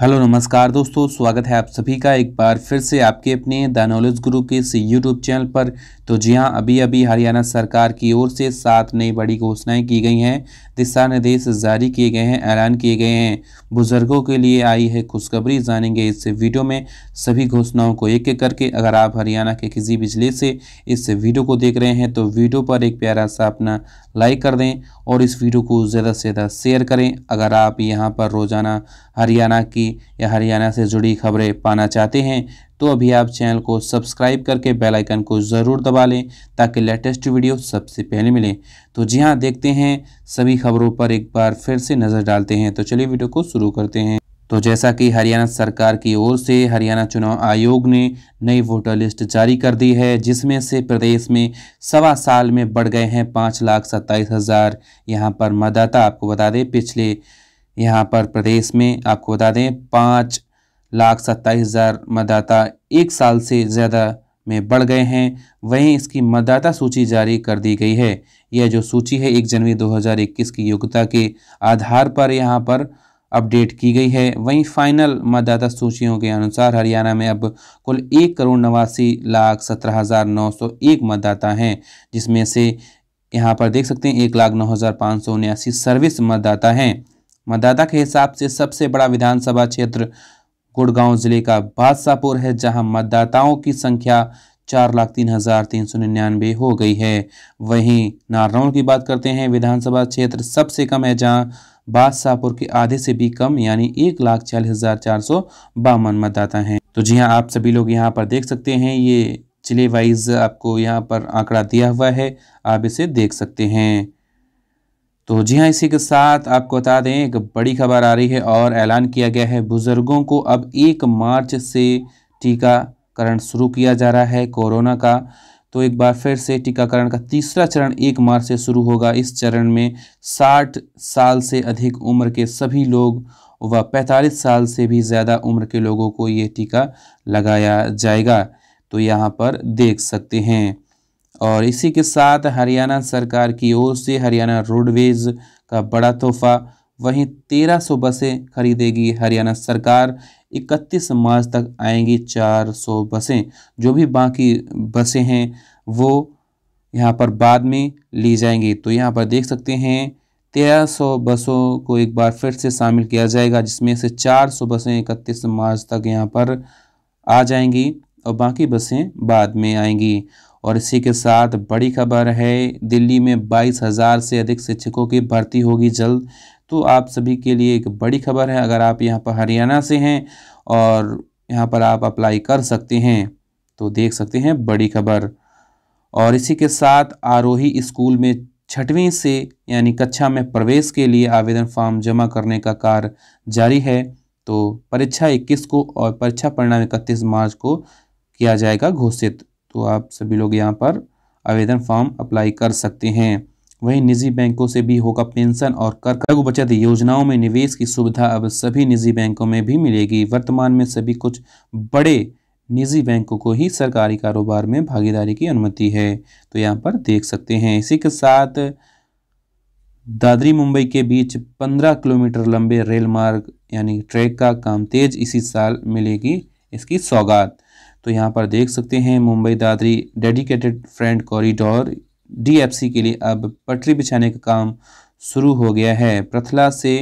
hello नमस्कार दोस्तों स्वागत है आप सभी का एक बार फिर से आपके अपने द नॉलेज गुरु के इस यूट्यूब चैनल पर तो जी हाँ अभी अभी हरियाणा सरकार की ओर से सात नई बड़ी घोषणाएं की गई हैं दिशा निर्देश जारी किए गए हैं ऐलान किए गए हैं बुजुर्गों के लिए आई है खुशखबरी जानेंगे इस वीडियो में सभी घोषणाओं को एक एक करके अगर आप हरियाणा के किसी भी जिले से इस वीडियो को देख रहे हैं तो वीडियो पर एक प्यारा सा अपना लाइक कर दें और इस वीडियो को ज़्यादा से ज़्यादा शेयर करें अगर आप यहाँ पर रोज़ाना हरियाणा की या हरियाणा से जुड़ी खबरें पाना चाहते हैं तो अभी आप चैनल को सब्सक्राइब करके बेल आइकन को ज़रूर दबा लें ताकि लेटेस्ट वीडियो सबसे पहले मिले तो जी हाँ देखते हैं सभी खबरों पर एक बार फिर से नज़र डालते हैं तो चलिए वीडियो को शुरू करते हैं तो जैसा कि हरियाणा सरकार की ओर से हरियाणा चुनाव आयोग ने नई वोटर लिस्ट जारी कर दी है जिसमें से प्रदेश में सवा साल में बढ़ गए हैं पाँच लाख सत्ताईस हज़ार यहाँ पर मतदाता आपको बता दें पिछले यहाँ पर प्रदेश में आपको बता दें पाँच लाख सत्ताईस हज़ार मतदाता एक साल से ज़्यादा में बढ़ गए हैं वहीं इसकी मतदाता सूची जारी कर दी गई है यह जो सूची है एक जनवरी 2021 की योग्यता के आधार पर यहाँ पर अपडेट की गई है वहीं फाइनल मतदाता सूचियों के अनुसार हरियाणा में अब कुल एक करोड़ नवासी लाख सत्रह हज़ार नौ सौ एक मतदाता हैं जिसमें से यहाँ पर देख सकते हैं एक लाख नौ हज़ार पाँच सौ उन्यासी सर्विस मतदाता हैं मतदाता के हिसाब से सबसे बड़ा विधानसभा क्षेत्र गुड़गांव जिले का बादशाहपुर है जहां मतदाताओं की संख्या चार लाख तीन हजार तीन सौ निन्यानवे हो गई है वहीं नारनौल की बात करते हैं विधानसभा क्षेत्र सबसे कम है जहां बादशाहपुर के आधे से भी कम यानी एक लाख छियालीस हजार चार सौ बावन मतदाता हैं तो जी हाँ आप सभी लोग यहाँ पर देख सकते हैं ये जिले वाइज आपको यहाँ पर आंकड़ा दिया हुआ है आप इसे देख सकते हैं तो जी हाँ इसी के साथ आपको बता दें एक बड़ी खबर आ रही है और ऐलान किया गया है बुज़ुर्गों को अब एक मार्च से टीकाकरण शुरू किया जा रहा है कोरोना का तो एक बार फिर से टीकाकरण का तीसरा चरण एक मार्च से शुरू होगा इस चरण में 60 साल से अधिक उम्र के सभी लोग व 45 साल से भी ज़्यादा उम्र के लोगों को ये टीका लगाया जाएगा तो यहाँ पर देख सकते हैं और इसी के साथ हरियाणा सरकार की ओर से हरियाणा रोडवेज का बड़ा तोहफा वहीं 1300 बसें खरीदेगी हरियाणा सरकार 31 मार्च तक आएंगी 400 बसें जो भी बाकी बसें हैं वो यहाँ पर बाद में ली जाएंगी तो यहाँ पर देख सकते हैं तेरह सौ बसों को एक बार फिर से शामिल किया जाएगा जिसमें से चार सौ बसें इकतीस मार्च तक यहाँ पर आ जाएंगी और बाकी बसें बाद में आएंगी और इसी के साथ बड़ी खबर है दिल्ली में बाईस हज़ार से अधिक शिक्षकों की भर्ती होगी जल्द तो आप सभी के लिए एक बड़ी खबर है अगर आप यहाँ पर हरियाणा से हैं और यहाँ पर आप अप्लाई कर सकते हैं तो देख सकते हैं बड़ी खबर और इसी के साथ आरोही स्कूल में छठवीं से यानी कक्षा में प्रवेश के लिए आवेदन फॉर्म जमा करने का कार्य जारी है तो परीक्षा 21 को और परीक्षा परिणाम 31 मार्च को किया जाएगा घोषित तो आप सभी लोग यहाँ पर आवेदन फॉर्म अप्लाई कर सकते हैं वहीं निजी बैंकों से भी होगा पेंशन और कर लघु बचत योजनाओं में निवेश की सुविधा अब सभी निजी बैंकों में भी मिलेगी वर्तमान में सभी कुछ बड़े निजी बैंकों को ही सरकारी कारोबार में भागीदारी की अनुमति है तो यहाँ पर देख सकते हैं इसी के साथ दादरी मुंबई के बीच 15 किलोमीटर लंबे रेल मार्ग यानी ट्रैक का काम तेज इसी साल मिलेगी इसकी सौगात तो यहाँ पर देख सकते हैं Mumbai Dadri dedicated freight corridor DFC के लिए अब पटरी बिछाने का काम शुरू हो गया है प्रथला से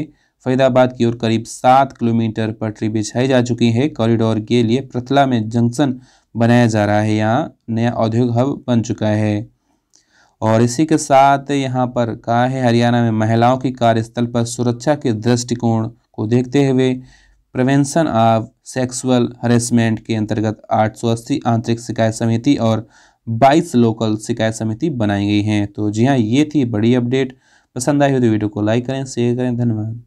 फरीदाबाद की ओर करीब सात किलोमीटर पटरी बिछाई जा चुकी है कॉरिडोर के लिए प्रथला में जंक्शन बनाया जा रहा है यहाँ नया औद्योगिक हब बन चुका है और इसी के साथ यहाँ पर कहा है हरियाणा में महिलाओं की कार्यस्थल पर सुरक्षा के दृष्टिकोण को देखते हुए प्रिवेंशन ऑफ सेक्सुअल हरेसमेंट के अंतर्गत अस्सी आंतरिक शिकायत समिति और 22 लोकल शिकायत समिति बनाई गई हैं तो जी हाँ ये थी बड़ी अपडेट पसंद आई हो तो वीडियो को लाइक करें शेयर करें धन्यवाद